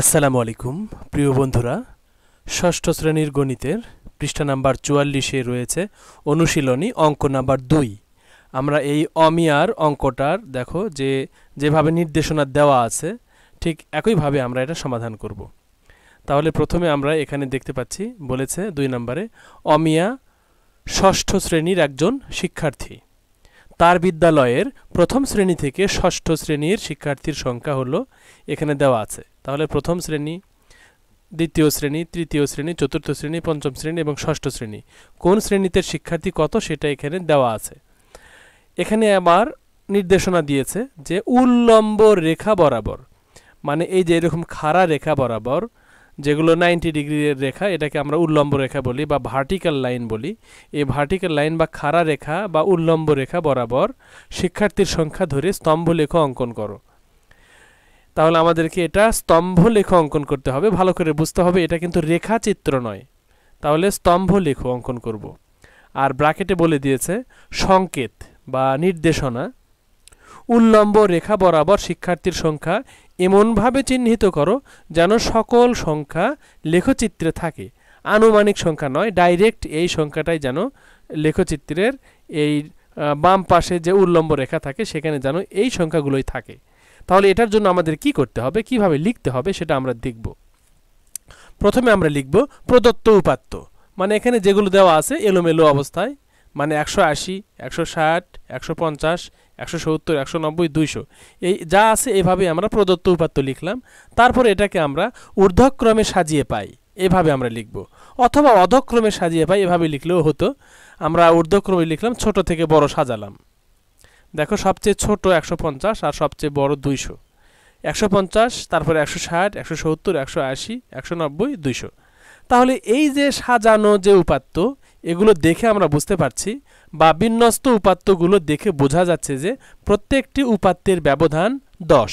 আসসালামু আলাইকুম প্রিয় বন্ধুরা ষষ্ঠ শ্রেণীর গণিতের পৃষ্ঠা নাম্বার চুয়াল্লিশে রয়েছে অনুশীলনী অঙ্ক নাম্বার দুই আমরা এই অমিয়ার অঙ্কটার দেখো যে যেভাবে নির্দেশনা দেওয়া আছে ঠিক একইভাবে আমরা এটা সমাধান করব তাহলে প্রথমে আমরা এখানে দেখতে পাচ্ছি বলেছে দুই নম্বরে অমিয়া ষষ্ঠ শ্রেণীর একজন শিক্ষার্থী তার বিদ্যালয়ের প্রথম শ্রেণী থেকে ষষ্ঠ শ্রেণীর শিক্ষার্থীর সংখ্যা হলো এখানে দেওয়া আছে তাহলে প্রথম শ্রেণী দ্বিতীয় শ্রেণী তৃতীয় শ্রেণী চতুর্থ শ্রেণী পঞ্চম শ্রেণী এবং ষষ্ঠ শ্রেণী কোন শ্রেণীতে শিক্ষার্থী কত সেটা এখানে দেওয়া আছে এখানে আবার নির্দেশনা দিয়েছে যে উল্লম্ব রেখা বরাবর মানে এই যে এরকম খাড়া রেখা বরাবর যেগুলো নাইনটি ডিগ্রির রেখা এটাকে আমরা উল্লম্ব রেখা বলি বা ভার্টিক্যাল লাইন বলি এই ভার্টিক্যাল লাইন বা খাড়া রেখা বা উল্লম্ব রেখা বরাবর শিক্ষার্থীর সংখ্যা ধরে স্তম্ভলেখ অঙ্কন করো তাহলে আমাদেরকে এটা স্তম্ভ লেখ অঙ্কন করতে হবে ভালো করে বুঝতে হবে এটা কিন্তু রেখা চিত্র নয় তাহলে স্তম্ভ লেখ অঙ্কন করব। আর ব্রাকেটে বলে দিয়েছে সংকেত বা নির্দেশনা উল্লম্ব রেখা বরাবর শিক্ষার্থীর সংখ্যা এমনভাবে চিহ্নিত করো যেন সকল সংখ্যা লেখচিত্রে থাকে আনুমানিক সংখ্যা নয় ডাইরেক্ট এই সংখ্যাটাই যেন লেখচিত্রের এই বাম পাশে যে উল্লম্ব রেখা থাকে সেখানে যেন এই সংখ্যাগুলোই থাকে তাহলে এটার জন্য আমাদের কি করতে হবে কিভাবে লিখতে হবে সেটা আমরা দেখব প্রথমে আমরা লিখব প্রদত্ত উপাত্ত মানে এখানে যেগুলো দেওয়া আছে এলোমেলো অবস্থায় মানে একশো আশি একশো ষাট একশো পঞ্চাশ একশো সত্তর একশো নব্বই দুইশো এই যা আছে এভাবে আমরা প্রদত্ত উপাত্ত লিখলাম তারপর এটাকে আমরা ঊর্ধ্বক্রমে সাজিয়ে পাই এভাবে আমরা লিখব অথবা অধক্রমে সাজিয়ে পাই এভাবে লিখলেও হতো আমরা ঊর্ধ্বক্রমে লিখলাম ছোট থেকে বড় সাজালাম দেখো সবচেয়ে ছোট একশো পঞ্চাশ আর সবচেয়ে বড় দুইশো একশো পঞ্চাশ তারপরে একশো ষাট একশো সত্তর একশো আশি একশো নব্বই দুইশো তাহলে এই যে সাজানো যে উপাত্ত এগুলো দেখে আমরা বুঝতে পারছি বা বিন্যস্ত উপাত্তগুলো দেখে বোঝা যাচ্ছে যে প্রত্যেকটি উপাত্তের ব্যবধান দশ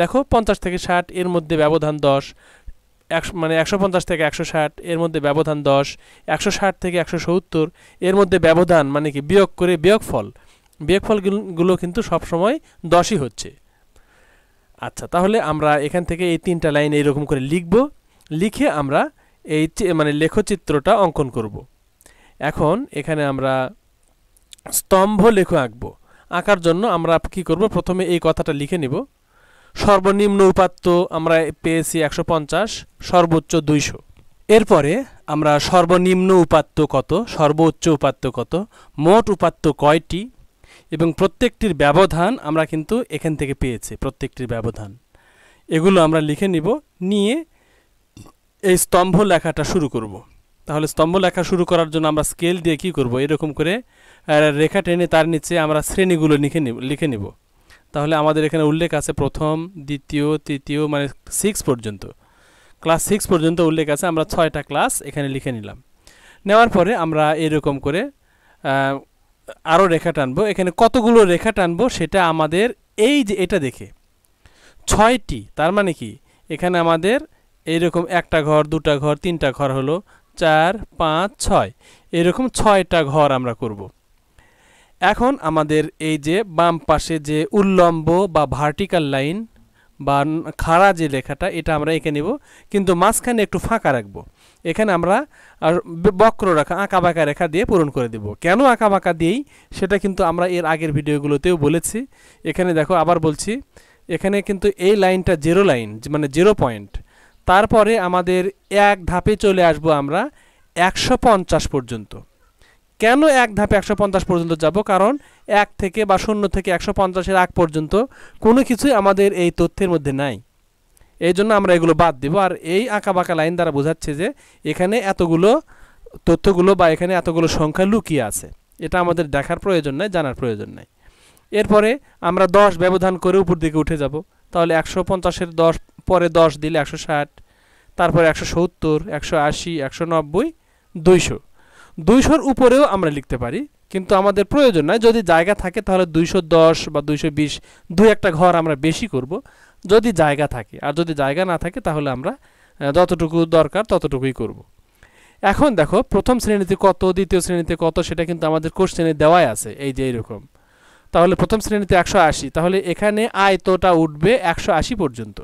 দেখো পঞ্চাশ থেকে ষাট এর মধ্যে ব্যবধান দশ একশো মানে একশো পঞ্চাশ থেকে একশো ষাট এর মধ্যে ব্যবধান দশ একশো ষাট থেকে একশো সত্তর এর মধ্যে ব্যবধান মানে কি বিয়োগ করে বিয়োগ ফল বিয়োগফলগুলো কিন্তু সবসময় দশই হচ্ছে আচ্ছা তাহলে আমরা এখান থেকে এই তিনটা লাইন এইরকম করে লিখব লিখে আমরা এই মানে লেখচিত্রটা অঙ্কন করব। এখন এখানে আমরা স্তম্ভ লেখ আঁকব আঁকার জন্য আমরা কি করব প্রথমে এই কথাটা লিখে নিব সর্বনিম্ন উপাত্ত আমরা পেয়েছি একশো সর্বোচ্চ দুইশো এরপরে আমরা সর্বনিম্ন উপাত্ত কত সর্বোচ্চ উপাত্ত কত মোট উপাত্ত কয়টি এবং প্রত্যেকটির ব্যবধান আমরা কিন্তু এখান থেকে পেয়েছি প্রত্যেকটির ব্যবধান এগুলো আমরা লিখে নিব নিয়ে এই স্তম্ভ লেখাটা শুরু করব। তাহলে স্তম্ভ লেখা শুরু করার জন্য আমরা স্কেল দিয়ে কি করব এরকম করে রেখা টেনে তার নিচে আমরা শ্রেণীগুলো লিখে নিব লিখে নিব তাহলে আমাদের এখানে উল্লেখ আছে প্রথম দ্বিতীয় তৃতীয় মানে সিক্স পর্যন্ত ক্লাস সিক্স পর্যন্ত উল্লেখ আছে আমরা ছয়টা ক্লাস এখানে লিখে নিলাম নেওয়ার পরে আমরা এরকম করে আরও রেখা টানবো এখানে কতগুলো রেখা টানবো সেটা আমাদের এই যে এটা দেখে ছয়টি তার মানে কি এখানে আমাদের এইরকম একটা ঘর দুটা ঘর তিনটা ঘর হলো চার পাঁচ ছয় এরকম ছয়টা ঘর আমরা করব। এখন আমাদের এই যে বাম পাশে যে উল্লম্ব বা ভার্টিক্যাল লাইন বা খাড়া যে লেখাটা এটা আমরা এঁকে নেব কিন্তু মাঝখানে একটু ফাঁকা রাখব এখানে আমরা আর বক্র রেখা আঁকা বাঁকা রেখা দিয়ে পূরণ করে দেব কেন আঁকা বাঁকা দিয়েই সেটা কিন্তু আমরা এর আগের ভিডিওগুলোতেও বলেছি এখানে দেখো আবার বলছি এখানে কিন্তু এই লাইনটা জিরো লাইন মানে জিরো পয়েন্ট তারপরে আমাদের এক ধাপে চলে আসব আমরা একশো পঞ্চাশ পর্যন্ত কেন এক ধাপে একশো পর্যন্ত যাব কারণ এক থেকে বা শূন্য থেকে একশো পঞ্চাশের আগ পর্যন্ত কোনো কিছুই আমাদের এই তথ্যের মধ্যে নাই এই জন্য আমরা এগুলো বাদ দেব আর এই আঁকা বাঁকা লাইন দ্বারা বোঝাচ্ছে যে এখানে এতগুলো তথ্যগুলো বা এখানে এতগুলো সংখ্যা লুকিয়ে আছে এটা আমাদের দেখার প্রয়োজন নাই জানার প্রয়োজন নাই এরপরে আমরা দশ ব্যবধান করে উপর দিকে উঠে যাব তাহলে একশো পঞ্চাশের দশ পরে দশ দিলে একশো ষাট তারপরে একশো সত্তর একশো আশি একশো নব্বই দুইশো দুইশোর উপরেও আমরা লিখতে পারি কিন্তু আমাদের প্রয়োজন নয় যদি জায়গা থাকে তাহলে দুইশো দশ বা দুইশো বিশ দু একটা ঘর আমরা বেশি করব যদি জায়গা থাকে আর যদি জায়গা না থাকে তাহলে আমরা যতটুকু দরকার ততটুকুই করব। এখন দেখো প্রথম শ্রেণীতে কত দ্বিতীয় শ্রেণীতে কত সেটা কিন্তু আমাদের কোশ্চেনে দেওয়াই আছে এই যে এরকম তাহলে প্রথম শ্রেণীতে একশো আশি তাহলে এখানে আয়তটা উঠবে একশো আশি পর্যন্ত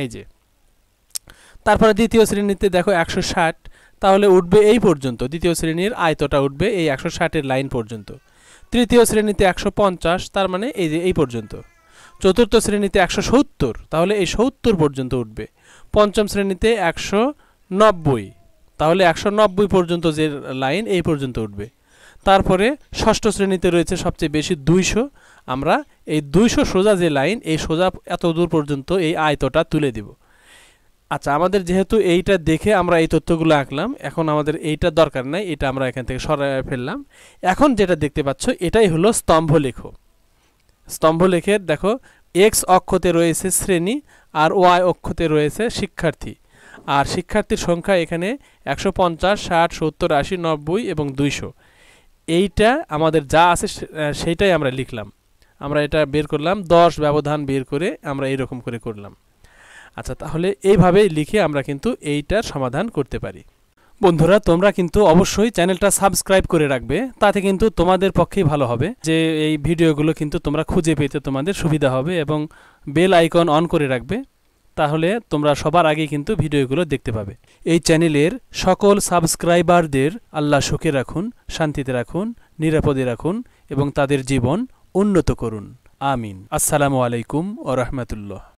এই যে তারপরে দ্বিতীয় শ্রেণীতে দেখো একশো ষাট তাহলে উঠবে এই পর্যন্ত দ্বিতীয় শ্রেণীর আয়তটা উঠবে এই একশো ষাটের লাইন পর্যন্ত তৃতীয় শ্রেণীতে একশো পঞ্চাশ তার মানে এই যে এই পর্যন্ত চতুর্থ শ্রেণীতে একশো সত্তর তাহলে এই সত্তর পর্যন্ত উঠবে পঞ্চম শ্রেণীতে একশো নব্বই তাহলে একশো নব্বই পর্যন্ত যে লাইন এই পর্যন্ত উঠবে তারপরে ষষ্ঠ শ্রেণীতে রয়েছে সবচেয়ে বেশি দুইশো আমরা এই দুইশো সোজা যে লাইন এই সোজা এত দূর পর্যন্ত এই আয়তটা তুলে দেবো আচ্ছা আমাদের যেহেতু এইটা দেখে আমরা এই তথ্যগুলো আঁকলাম এখন আমাদের এইটা দরকার নাই এটা আমরা এখান থেকে সরায় ফেললাম এখন যেটা দেখতে পাচ্ছ এটাই হলো স্তম্ভলেখ স্তম্ভলেখের দেখো এক্স অক্ষতে রয়েছে শ্রেণী আর ওয়াই অক্ষতে রয়েছে শিক্ষার্থী আর শিক্ষার্থীর সংখ্যা এখানে একশো পঞ্চাশ ষাট সত্তর আশি নব্বই এবং দুইশো এইটা আমাদের যা আছে সেইটাই আমরা লিখলাম আমরা এটা বের করলাম দশ ব্যবধান বের করে আমরা এরকম করে করলাম আচ্ছা তাহলে এইভাবে লিখে আমরা কিন্তু এইটার সমাধান করতে পারি বন্ধুরা তোমরা কিন্তু অবশ্যই চ্যানেলটা সাবস্ক্রাইব করে রাখবে তাতে কিন্তু তোমাদের পক্ষেই ভালো হবে যে এই ভিডিওগুলো কিন্তু তোমরা খুঁজে পেতে তোমাদের সুবিধা হবে এবং বেল আইকন অন করে রাখবে তাহলে তোমরা সবার আগে কিন্তু ভিডিওগুলো দেখতে পাবে এই চ্যানেলের সকল সাবস্ক্রাইবারদের আল্লাহ সুখে রাখুন শান্তিতে রাখুন নিরাপদে রাখুন এবং তাদের জীবন উন্নত করুন আমিন আসসালামু আলাইকুম ও রহমতুল্লাহ